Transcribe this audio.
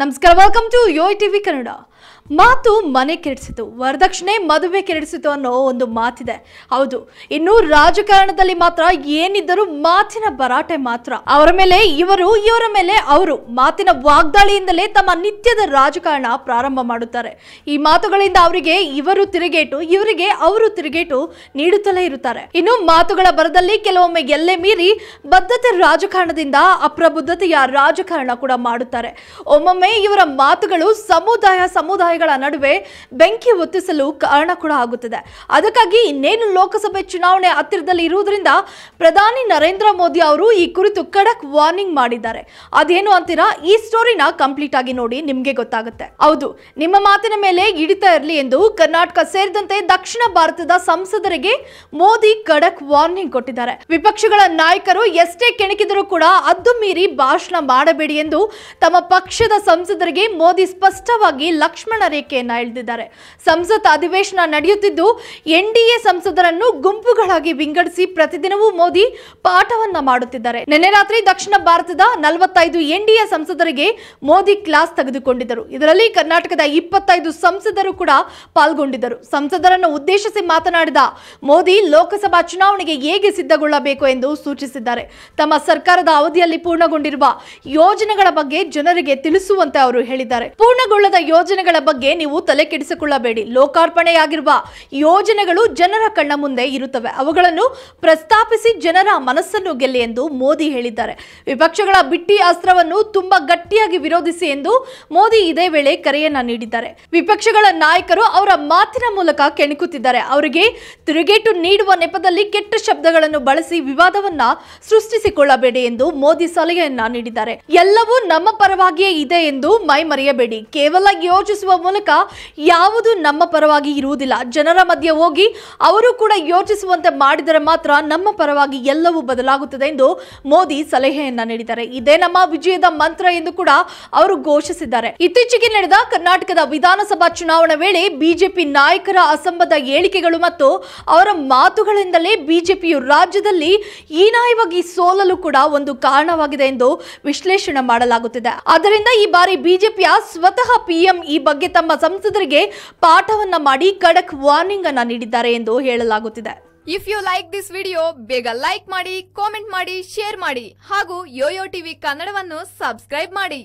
ನಮಸ್ಕಾರ welcome to T TV Kannada ಮಾತು ಮನೆ ಕೆಡಿಸಿತು ವರದಕ್ಷಿಣೆ ಮದುವೆ ಕೆಡಿಸಿತು ಅನ್ನೋ ಒಂದು ಮಾತಿದೆ ಹೌದು ಇನ್ನು ರಾಜಕಾರಣದಲ್ಲಿ ಮಾತ್ರ ಏನಿದ್ದರೂ ಮಾತಿನ ಬರಾಟೆ ಮಾತ್ರ ಅವರ ಮೇಲೆ ಇವರು ಇವರ ಮೇಲೆ ಅವರು ಮಾತಿನ ವಾಗ್ದಾಳಿಯಿಂದಲೇ ತಮ್ಮ ನಿತ್ಯದ ರಾಜಕಾರಣ ಪ್ರಾರಂಭ ಮಾಡುತ್ತಾರೆ ಈ ಮಾತುಗಳಿಂದ ಅವರಿಗೆ ಇವರು ತಿರುಗೇಟು ಇವರಿಗೆ ಅವರು ತಿರುಗೇಟು ನೀಡುತ್ತಲೇ ಇರುತ್ತಾರೆ ಇನ್ನು ಮಾತುಗಳ ಬರದಲ್ಲಿ ಕೆಲವೊಮ್ಮೆ ಎಲ್ಲೆ ಮೀರಿ ಬದ್ಧತೆ ರಾಜಕಾರಣದಿಂದ ಅಪ್ರಬುದ್ಧತೆಯ ರಾಜಕಾರಣ ಕೂಡ ಮಾಡುತ್ತಾರೆ ಒಮ್ಮೊಮ್ಮೆ ಇವರ ಮಾತುಗಳು ಸಮುದಾಯ ಸಮುದಾಯ ಪಕ್ಷಗಳ ನಡುವೆ ಬೆಂಕಿ ಒತ್ತಿಸಲು ಕಾರಣ ಕೂಡ ಆಗುತ್ತದೆ ಅದಕ್ಕಾಗಿ ಇನ್ನೇನು ಲೋಕಸಭೆ ಚುನಾವಣೆ ಹತ್ತಿರದಲ್ಲಿ ಇರುವುದರಿಂದ ಪ್ರಧಾನಿ ನರೇಂದ್ರ ಮೋದಿ ಅವರು ಈ ಕುರಿತು ಕಡಕ್ ವಾರ್ನಿಂಗ್ ಮಾಡಿದ್ದಾರೆ ಅದೇನು ಅಂತೀರಾ ಈ ಸ್ಟೋರಿನ ಕಂಪ್ಲೀಟ್ ಆಗಿ ನೋಡಿ ನಿಮ್ಗೆ ಗೊತ್ತಾಗುತ್ತೆ ಹೌದು ನಿಮ್ಮ ಮಾತಿನ ಮೇಲೆ ಹಿಡಿತಾ ಇರಲಿ ಎಂದು ಕರ್ನಾಟಕ ಸೇರಿದಂತೆ ದಕ್ಷಿಣ ಭಾರತದ ಸಂಸದರಿಗೆ ಮೋದಿ ಖಡಕ್ ವಾರ್ನಿಂಗ್ ಕೊಟ್ಟಿದ್ದಾರೆ ವಿಪಕ್ಷಗಳ ನಾಯಕರು ಎಷ್ಟೇ ಕೆಣಕಿದರೂ ಕೂಡ ಅದ್ದು ಮೀರಿ ಭಾಷಣ ಮಾಡಬೇಡಿ ಎಂದು ತಮ್ಮ ಪಕ್ಷದ ಸಂಸದರಿಗೆ ಮೋದಿ ಸ್ಪಷ್ಟವಾಗಿ ಲಕ್ಷ್ಮಣ ರೇಖೆಯನ್ನ ಎಳೆದಿದ್ದಾರೆ ಸಂಸತ್ ಅಧಿವೇಶನ ನಡೆಯುತ್ತಿದ್ದು ಎನ್ ಸಂಸದರನ್ನು ಗುಂಪುಗಳಾಗಿ ವಿಂಗಡಿಸಿ ಪ್ರತಿದಿನವೂ ಮೋದಿ ಪಾಠವನ್ನ ಮಾಡುತ್ತಿದ್ದಾರೆ ನಿನ್ನೆ ರಾತ್ರಿ ದಕ್ಷಿಣ ಭಾರತದ ನಲವತ್ತೈದು ಎನ್ ಸಂಸದರಿಗೆ ಮೋದಿ ಕ್ಲಾಸ್ ತೆಗೆದುಕೊಂಡಿದ್ದರು ಇದರಲ್ಲಿ ಕರ್ನಾಟಕದ ಇಪ್ಪತ್ತೈದು ಸಂಸದರು ಕೂಡ ಪಾಲ್ಗೊಂಡಿದ್ದರು ಸಂಸದರನ್ನು ಉದ್ದೇಶಿಸಿ ಮಾತನಾಡಿದ ಮೋದಿ ಲೋಕಸಭಾ ಚುನಾವಣೆಗೆ ಹೇಗೆ ಸಿದ್ಧಗೊಳ್ಳಬೇಕು ಎಂದು ಸೂಚಿಸಿದ್ದಾರೆ ತಮ್ಮ ಸರ್ಕಾರದ ಅವಧಿಯಲ್ಲಿ ಪೂರ್ಣಗೊಂಡಿರುವ ಯೋಜನೆಗಳ ಬಗ್ಗೆ ಜನರಿಗೆ ತಿಳಿಸುವಂತೆ ಅವರು ಹೇಳಿದ್ದಾರೆ ಪೂರ್ಣಗೊಳ್ಳದ ಯೋಜನೆಗಳ ಬಗ್ಗೆ ನೀವು ತಲೆ ಕೆಡಿಸಿಕೊಳ್ಳಬೇಡಿ ಲೋಕಾರ್ಪಣೆಯಾಗಿರುವ ಯೋಜನೆಗಳು ಜನರ ಕಣ್ಣ ಮುಂದೆ ಇರುತ್ತವೆ ಅವುಗಳನ್ನು ಪ್ರಸ್ತಾಪಿಸಿ ಜನರ ಮನಸ್ಸನ್ನು ಗೆಲ್ಲಿ ಎಂದು ಮೋದಿ ಹೇಳಿದ್ದಾರೆ ವಿಪಕ್ಷಗಳ ಬಿಟ್ಟಿ ಅಸ್ತ್ರವನ್ನು ತುಂಬಾ ಗಟ್ಟಿಯಾಗಿ ವಿರೋಧಿಸಿ ಎಂದು ಮೋದಿ ಇದೇ ವೇಳೆ ಕರೆಯನ್ನ ನೀಡಿದ್ದಾರೆ ವಿಪಕ್ಷಗಳ ನಾಯಕರು ಅವರ ಮಾತಿನ ಮೂಲಕ ಕೆಣಕುತ್ತಿದ್ದಾರೆ ಅವರಿಗೆ ತಿರುಗೇಟು ನೀಡುವ ನೆಪದಲ್ಲಿ ಕೆಟ್ಟ ಶಬ್ದಗಳನ್ನು ಬಳಸಿ ವಿವಾದವನ್ನ ಸೃಷ್ಟಿಸಿಕೊಳ್ಳಬೇಡಿ ಎಂದು ಮೋದಿ ಸಲಹೆಯನ್ನ ನೀಡಿದ್ದಾರೆ ಎಲ್ಲವೂ ನಮ್ಮ ಪರವಾಗಿಯೇ ಇದೆ ಎಂದು ಮೈ ಮರೆಯಬೇಡಿ ಕೇವಲ ಯೋಚಿಸುವ ಮೂಲಕ ಯಾವುದು ನಮ್ಮ ಪರವಾಗಿ ಇರುವುದಿಲ್ಲ ಜನರ ಮಧ್ಯೆ ಹೋಗಿ ಅವರು ಕೂಡ ಯೋಚಿಸುವಂತೆ ಮಾಡಿದರೆ ಮಾತ್ರ ನಮ್ಮ ಪರವಾಗಿ ಎಲ್ಲವೂ ಬದಲಾಗುತ್ತದೆ ಎಂದು ಮೋದಿ ಸಲಹೆಯನ್ನ ನೀಡಿದ್ದಾರೆ ಇದೇ ನಮ್ಮ ವಿಜಯದ ಮಂತ್ರ ಎಂದು ಕೂಡ ಅವರು ಘೋಷಿಸಿದ್ದಾರೆ ಇತ್ತೀಚೆಗೆ ನಡೆದ ಕರ್ನಾಟಕದ ವಿಧಾನಸಭಾ ಚುನಾವಣೆ ವೇಳೆ ಬಿಜೆಪಿ ನಾಯಕರ ಅಸಂಬದ ಹೇಳಿಕೆಗಳು ಮತ್ತು ಅವರ ಮಾತುಗಳಿಂದಲೇ ಬಿಜೆಪಿಯು ರಾಜ್ಯದಲ್ಲಿ ಹೀನಾಯವಾಗಿ ಸೋಲಲು ಕೂಡ ಒಂದು ಕಾರಣವಾಗಿದೆ ಎಂದು ವಿಶ್ಲೇಷಣೆ ಮಾಡಲಾಗುತ್ತಿದೆ ಆದ್ದರಿಂದ ಈ ಬಾರಿ ಬಿಜೆಪಿಯ ಸ್ವತಃ ಪಿಎಂ ಈ ಬಗ್ಗೆ ತಮ್ಮ ಸಂಸದರಿಗೆ ಪಾಠವನ್ನ ಮಾಡಿ ಖಡಕ್ ವಾರ್ನಿಂಗ್ ಅನ್ನ ನೀಡಿದ್ದಾರೆ ಎಂದು ಹೇಳಲಾಗುತ್ತಿದೆ if you like this video ಬೇಗ ಲೈಕ್ ಮಾಡಿ ಕಾಮೆಂಟ್ ಮಾಡಿ ಶೇರ್ ಮಾಡಿ ಹಾಗೂ ಯೋಯೋ ಟಿವಿ ಕನ್ನಡವನ್ನು ಸಬ್ಸ್ಕ್ರೈಬ್ ಮಾಡಿ